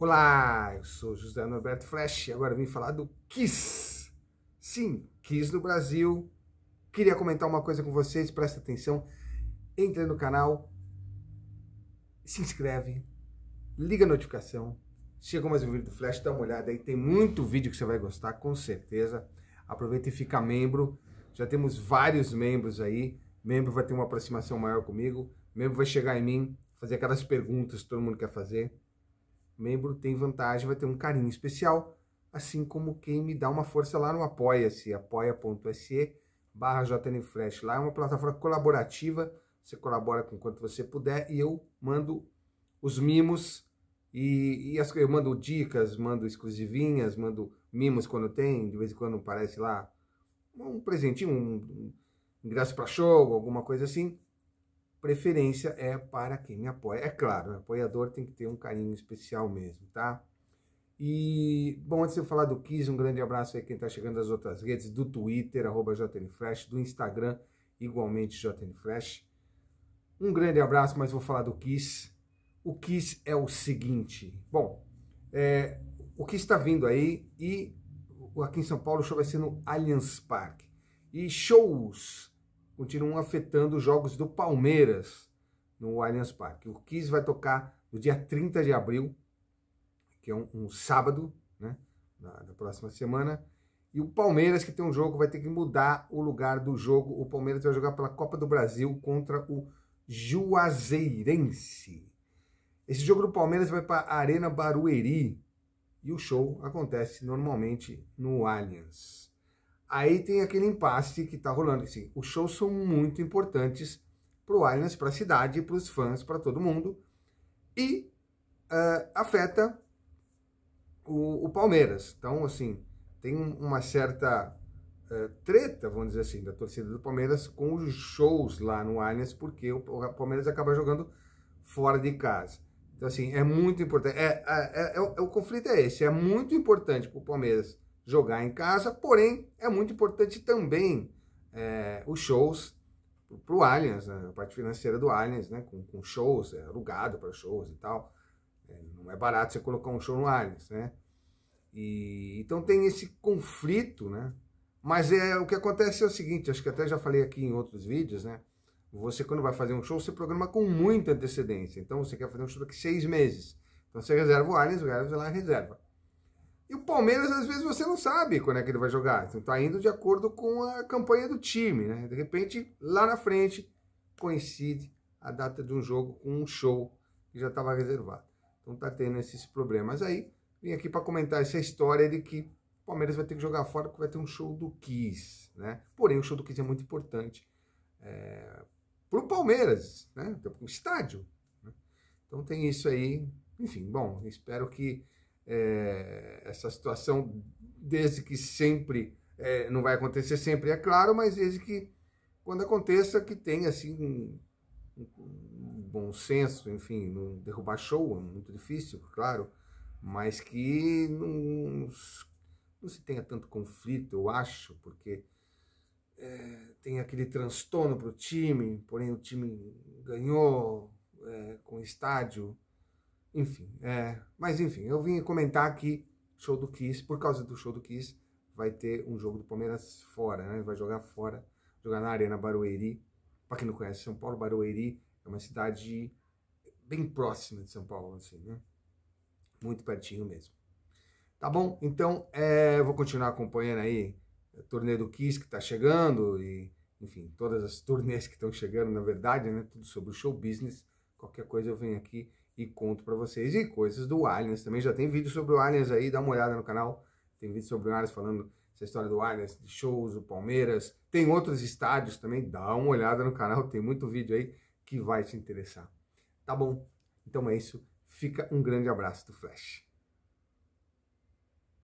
Olá, eu sou José Norberto Flash. e agora vim falar do Kiss. Sim, Kiss no Brasil. Queria comentar uma coisa com vocês, presta atenção. Entre no canal, se inscreve, liga a notificação. Chegou mais um vídeo do Flash, dá uma olhada aí. Tem muito vídeo que você vai gostar, com certeza. Aproveita e fica membro. Já temos vários membros aí. Membro vai ter uma aproximação maior comigo. Membro vai chegar em mim, fazer aquelas perguntas que todo mundo quer fazer. Membro tem vantagem, vai ter um carinho especial, assim como quem me dá uma força lá no Apoia-se, apoia.se barra JNFresh. Lá é uma plataforma colaborativa, você colabora com quanto você puder e eu mando os mimos e, e as, eu mando dicas, mando exclusivinhas, mando mimos quando tem, de vez em quando aparece lá um presentinho, um, um ingresso para show, alguma coisa assim preferência é para quem me apoia. É claro, o apoiador tem que ter um carinho especial mesmo, tá? E, bom, antes de eu falar do Kiss, um grande abraço aí quem está chegando das outras redes, do Twitter, arroba JNFlash, do Instagram, igualmente JNFlash. Um grande abraço, mas vou falar do Kiss. O Kiss é o seguinte, bom, é, o Kiss está vindo aí e aqui em São Paulo o show vai ser no Allianz Parque. E shows continuam afetando os jogos do Palmeiras no Allianz Parque. O Kiss vai tocar no dia 30 de abril, que é um, um sábado, né, na, na, próxima semana. E o Palmeiras, que tem um jogo, vai ter que mudar o lugar do jogo. O Palmeiras vai jogar pela Copa do Brasil contra o Juazeirense. Esse jogo do Palmeiras vai para a Arena Barueri. E o show acontece normalmente no Allianz. Aí tem aquele impasse que está rolando. Assim, os shows são muito importantes para o Islands, para a cidade, para os fãs, para todo mundo. E uh, afeta o, o, Palmeiras. Então, assim, tem uma certa uh, treta, vamos dizer assim, da torcida do Palmeiras com os shows lá no Allianz, porque o, o Palmeiras acaba jogando fora de casa. Então, assim, é muito importante. É, é, é, é o, o conflito é esse. É muito importante para o Palmeiras jogar em casa, porém é muito importante também é, os shows para o Allianz, né? a parte financeira do Allianz, né? com, com shows, é, alugado para shows e tal. É, não é barato você colocar um show no Allianz, né? E, então tem esse conflito, né? Mas é, o que acontece é o seguinte, acho que até já falei aqui em outros vídeos, né? Você quando vai fazer um show, você programa com muita antecedência. Então você quer fazer um show daqui seis meses. Então você reserva o Allianz, o Allianz vai lá reserva. E o Palmeiras, às vezes, você não sabe quando é que ele vai jogar. Então tá indo de acordo com a campanha do time, né? De repente, lá na frente, coincide a data de um jogo com um show que já estava reservado. Então tá tendo esses problemas aí. Vim aqui para comentar essa história de que o Palmeiras vai ter que jogar fora porque vai ter um show do Kiss, né? Porém, o show do Kiss é muito importante é, para o Palmeiras, né? Então, para um estádio. Né? Então tem isso aí. Enfim, bom, espero que é, essa situação, desde que sempre, é, não vai acontecer sempre, é claro, mas desde que, quando aconteça, que tenha assim um, um bom senso, enfim, não derrubar show, é muito difícil, claro, mas que não, não se tenha tanto conflito, eu acho, porque é, tem aquele transtorno para o time, porém o time ganhou é, com estádio enfim, é, mas enfim, eu vim comentar aqui show do Kiss, por causa do show do Kiss, vai ter um jogo do Palmeiras fora, né? Vai jogar fora, jogar na Arena Barueri. Para quem não conhece São Paulo, Barueri é uma cidade bem próxima de São Paulo, assim, né? Muito pertinho mesmo. Tá bom? Então, é, vou continuar acompanhando aí o torneio do Kiss que tá chegando e, enfim, todas as turnês que estão chegando, na verdade, né? Tudo sobre o show business. Qualquer coisa eu venho aqui e conto para vocês. E coisas do Aliens também, já tem vídeo sobre o Aliens aí, dá uma olhada no canal. Tem vídeo sobre o Aliens falando essa história do Aliens, de shows, o Palmeiras. Tem outros estádios também, dá uma olhada no canal, tem muito vídeo aí que vai te interessar. Tá bom? Então é isso. Fica um grande abraço do Flash.